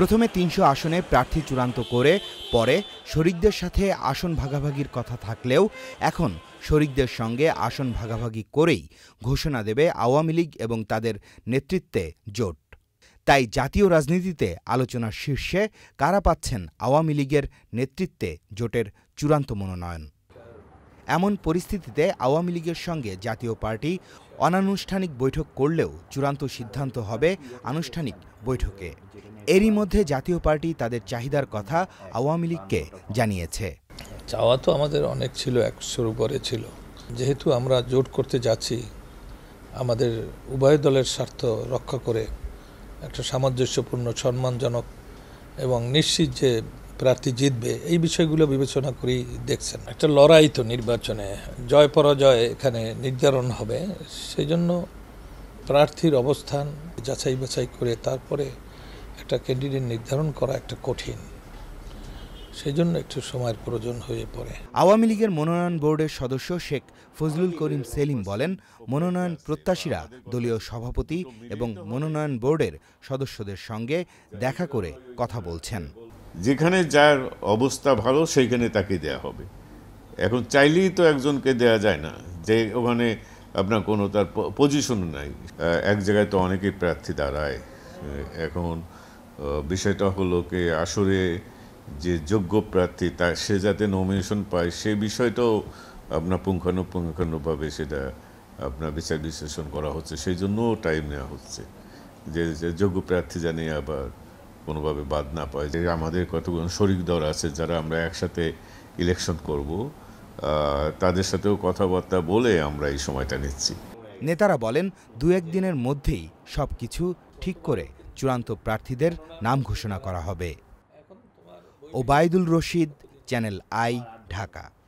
প্রথমে তিনশো আসনে প্রার্থী চূড়ান্ত করে পরে শরিকদের সাথে আসন ভাগাভাগির কথা থাকলেও এখন শরিকদের সঙ্গে আসন ভাগাভাগি করেই ঘোষণা দেবে আওয়ামী লীগ এবং তাদের নেতৃত্বে জোট তাই জাতীয় রাজনীতিতে আলোচনার শীর্ষে কারা পাচ্ছেন আওয়ামী লীগের নেতৃত্বে জোটের চূড়ান্ত মনোনয়ন এমন পরিস্থিতিতে আওয়ামী লীগের সঙ্গে জাতীয় পার্টি অনানুষ্ঠানিক বৈঠক করলেও চূড়ান্ত সিদ্ধান্ত হবে আনুষ্ঠানিক বৈঠকে এরই মধ্যে জাতীয় পার্টি তাদের চাহিদার কথা আওয়ামী লীগকে জানিয়েছে চাওয়া তো আমাদের অনেক ছিল একশোর উপরে ছিল যেহেতু আমরা জোট করতে যাচ্ছি আমাদের উভয় দলের স্বার্থ রক্ষা করে একটা সামঞ্জস্যপূর্ণ সম্মানজনক এবং নিশ্চিত যে প্রার্থী জিতবে এই বিষয়গুলো বিবেচনা করি দেখছেন একটা লড়াই তো নির্বাচনে জয় পরাজয় এখানে নির্ধারণ হবে সেই জন্য প্রার্থীর অবস্থান যাচাই বাছাই করে তারপরে একটা ক্যান্ডিডেট নির্ধারণ করা একটা কঠিন সেই জন্য একটু সময়ের প্রয়োজন হয়ে পড়ে আওয়ামী লীগের মনোনয়ন বোর্ডের সদস্য শেখ ফজলুল করিম সেলিম বলেন মনোনয়ন প্রত্যাশীরা দলীয় সভাপতি এবং মনোনয়ন বোর্ডের সদস্যদের সঙ্গে দেখা করে কথা বলছেন যেখানে যার অবস্থা ভালো সেইখানে তাকে দেয়া হবে এখন চাইলেই তো একজনকে দেয়া যায় না যে ওখানে আপনার কোনো তার পজিশন নাই এক জায়গায় তো অনেকেই প্রার্থী দাঁড়ায় এখন বিষয়টা হলো কে আসরে যে যোগ্য প্রার্থী তা সে যাতে নমিনেশন পায় সে বিষয়টাও আপনার পুঙ্খানুপুঙ্খানুভাবে সেটা আপনার বিচার বিশ্লেষণ করা হচ্ছে সেই জন্যও টাইম নেওয়া হচ্ছে যে যোগ্য প্রার্থী জানিয়ে আবার কোনোভাবে বাদ না পায় যে আমাদের কতগুলো শরিক দল আছে যারা আমরা একসাথে ইলেকশন করব তাদের সাথেও কথাবার্তা বলে আমরা এই সময়টা নিচ্ছি নেতারা বলেন দু একদিনের মধ্যেই সব কিছু ঠিক করে চূড়ান্ত প্রার্থীদের নাম ঘোষণা করা হবে ওবায়দুল রশিদ চ্যানেল আই ঢাকা